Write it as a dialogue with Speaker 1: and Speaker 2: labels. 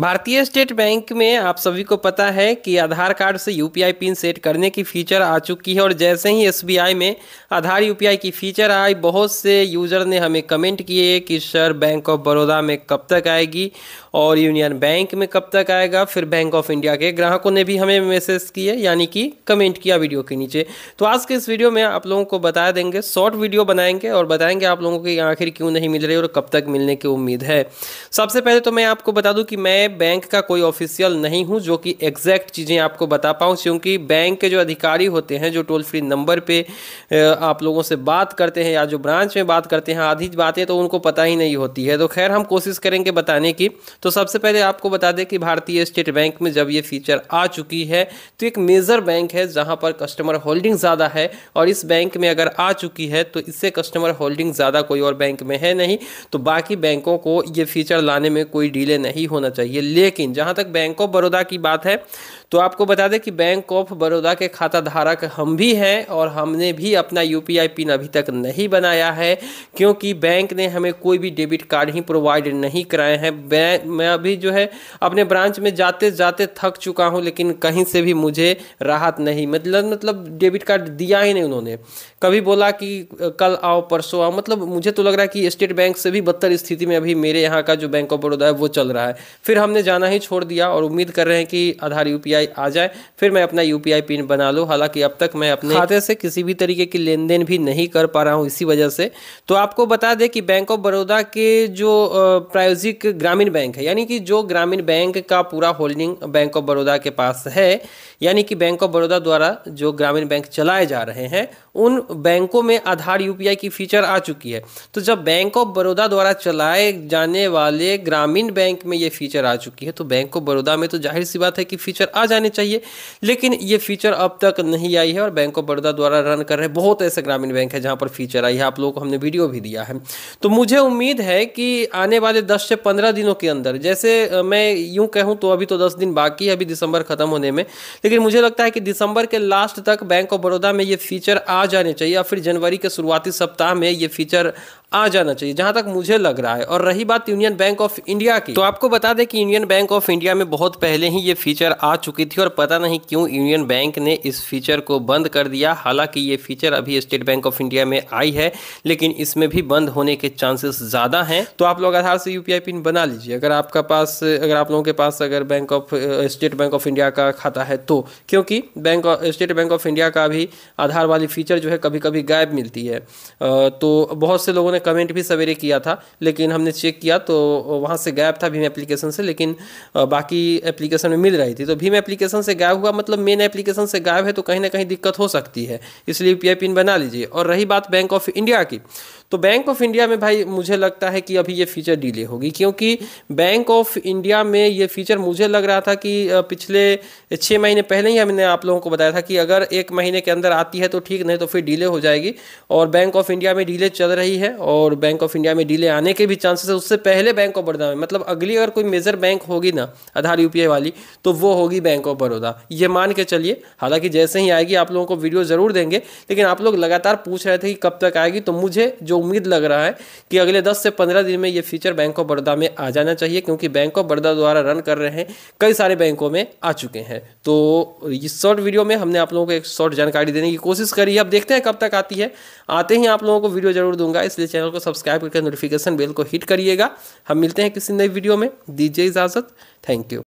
Speaker 1: भारतीय state bank में आप सभी को पता है कि आधार कार्ड से यूपीआई पिन सेट करने की फीचर आ चुकी है और जैसे ही एसबीआई में आधार यूपीआई की फीचर आई बहुत से यूज़र ने हमें कमेंट किए कि सर बैंक ऑफ बड़ौदा में कब तक आएगी और यूनियन बैंक में कब तक आएगा फिर बैंक ऑफ इंडिया के ग्राहकों ने भी हमें मैसेज किए यानी कि कमेंट किया वीडियो के नीचे तो आज के इस वीडियो में आप लोगों को बता देंगे शॉर्ट वीडियो बनाएंगे और बताएंगे आप लोगों को आखिर क्यों नहीं मिल रही और कब तक मिलने की उम्मीद है सबसे पहले तो मैं आपको बता दूँ कि मैं मैं बैंक का कोई ऑफिशियल नहीं हूं जो कि एग्जैक्ट चीज़ें आपको बता पाऊं क्योंकि बैंक के जो अधिकारी होते हैं जो टोल फ्री नंबर पे आप लोगों से बात करते हैं या जो ब्रांच में बात करते हैं आधी बातें तो उनको पता ही नहीं होती है तो खैर हम कोशिश करेंगे बताने की तो सबसे पहले आपको बता दें कि भारतीय स्टेट बैंक में जब ये फीचर आ चुकी है तो एक मेजर बैंक है जहाँ पर कस्टमर होल्डिंग ज़्यादा है और इस बैंक में अगर आ चुकी है तो इससे कस्टमर होल्डिंग ज़्यादा कोई और बैंक में है नहीं तो बाकी बैंकों को ये फीचर लाने में कोई डीले नहीं होना चाहिए चाहिए लेकिन जहां तक बैंक ऑफ बड़ौदा की बात है तो आपको बता दें कि बैंक ऑफ बड़ौदा के खाता धारक हम भी हैं और हमने भी अपना यू पिन अभी तक नहीं बनाया है क्योंकि बैंक ने हमें कोई भी डेबिट कार्ड ही प्रोवाइड नहीं कराए हैं बैंक मैं अभी जो है अपने ब्रांच में जाते जाते थक चुका हूँ लेकिन कहीं से भी मुझे राहत नहीं मतलब मतलब डेबिट कार्ड दिया ही नहीं उन्होंने कभी बोला कि कल आओ परसों आओ मतलब मुझे तो लग रहा है कि स्टेट बैंक से भी बदतर स्थिति में अभी मेरे यहाँ का जो बैंक ऑफ बड़ौदा है वो चल रहा है फिर हमने जाना ही छोड़ दिया और उम्मीद कर रहे हैं कि आधार यू आई आ जाए फिर मैं अपना यू पिन बना लूँ हालांकि अब तक मैं अपने हाँ। खाते से किसी भी तरीके की लेन देन भी नहीं कर पा रहा हूँ इसी वजह से तो आपको बता दें कि बैंक ऑफ बड़ौदा के जो प्रायोजिक ग्रामीण बैंक है यानी कि जो ग्रामीण बैंक का पूरा होल्डिंग बैंक ऑफ बड़ौदा के पास है यानी कि बैंक ऑफ बड़ौदा द्वारा जो ग्रामीण बैंक चलाए जा रहे हैं उन बैंकों में आधार यूपीआई की फीचर आ चुकी है तो जब बैंक ऑफ बड़ौदा द्वारा चलाए जाने वाले ग्रामीण बैंक में ये फीचर आ चुकी है तो बैंक ऑफ बड़ौदा में तो जाहिर सी बात है कि फीचर आ जाने चाहिए लेकिन ये फीचर अब तक नहीं आई है और बैंक ऑफ बड़ौदा द्वारा रन कर रहे बहुत ऐसे ग्रामीण बैंक है जहाँ पर फीचर आई है आप लोगों को हमने वीडियो भी दिया है तो मुझे उम्मीद है कि आने वाले दस से पंद्रह दिनों के अंदर जैसे मैं यूँ कहूँ तो अभी तो दस दिन बाकी है अभी दिसंबर खत्म होने में लेकिन मुझे लगता है कि दिसंबर के लास्ट तक बैंक ऑफ बड़ौदा में ये फीचर आ आ जाने चाहिए या फिर जनवरी के शुरुआती सप्ताह में ये फीचर आ जाना चाहिए जहां तक मुझे लग रहा है और रही बात यूनियन बैंक ऑफ इंडिया की तो आपको बता दें कि यूनियन बैंक ऑफ इंडिया में बहुत पहले ही ये फीचर आ चुकी थी और पता नहीं क्यों यूनियन बैंक ने इस फीचर को बंद कर दिया हालांकि ये फीचर अभी स्टेट बैंक ऑफ इंडिया में आई है लेकिन इसमें भी बंद होने के चांसेस ज़्यादा हैं तो आप लोग आधार से यूपीआई पिन बना लीजिए अगर आपका पास अगर आप लोगों के पास अगर bank of state bank of India का खाता है तो क्योंकि bank state bank of India का भी आधार वाली फीचर पिक्चर जो है कभी कभी गायब मिलती है तो बहुत से लोगों ने कमेंट भी सवेरे किया था लेकिन हमने चेक किया तो वहाँ से गायब था भीम एप्लीकेशन से लेकिन बाकी एप्लीकेशन में मिल रही थी तो भीम एप्लीकेशन से गायब हुआ मतलब मेन एप्लीकेशन से गायब है तो कहीं ना कहीं दिक्कत हो सकती है इसलिए यू पिन बना लीजिए और रही बात बैंक ऑफ इंडिया की तो बैंक ऑफ इंडिया में भाई मुझे लगता है कि अभी ये फीचर डिले होगी क्योंकि बैंक ऑफ इंडिया में ये फीचर मुझे लग रहा था कि पिछले छः महीने पहले ही हमने आप लोगों को बताया था कि अगर एक महीने के अंदर आती है तो ठीक नहीं तो फिर डिले हो जाएगी और बैंक ऑफ इंडिया में डिले चल रही है और बैंक ऑफ इंडिया में डिले आने के भी चांसेस है उससे पहले बैंक ऑफ बड़ौदा में मतलब अगली अगर कोई मेजर बैंक होगी ना आधार यूपीआई वाली तो वो होगी बैंक ऑफ बड़ौदा ये मान के चलिए हालांकि जैसे ही आएगी आप लोगों को वीडियो ज़रूर देंगे लेकिन आप लोग लगातार पूछ रहे थे कि कब तक आएगी तो मुझे जो उम्मीद लग रहा है कि अगले 10 से 15 दिन में ये फीचर बैंक ऑफ बड़ौदा में आ जाना चाहिए क्योंकि बैंक ऑफ बड़ौदा द्वारा रन कर रहे हैं कई सारे बैंकों में आ चुके हैं तो इस शॉर्ट वीडियो में हमने आप लोगों को एक शॉर्ट जानकारी देने की कोशिश करी है अब देखते हैं कब तक आती है आते ही आप लोगों को वीडियो जरूर दूंगा इसलिए चैनल को सब्सक्राइब करके नोटिफिकेशन बेल को हिट करिएगा हम मिलते हैं किसी नई वीडियो में दीजिए इजाज़त थैंक यू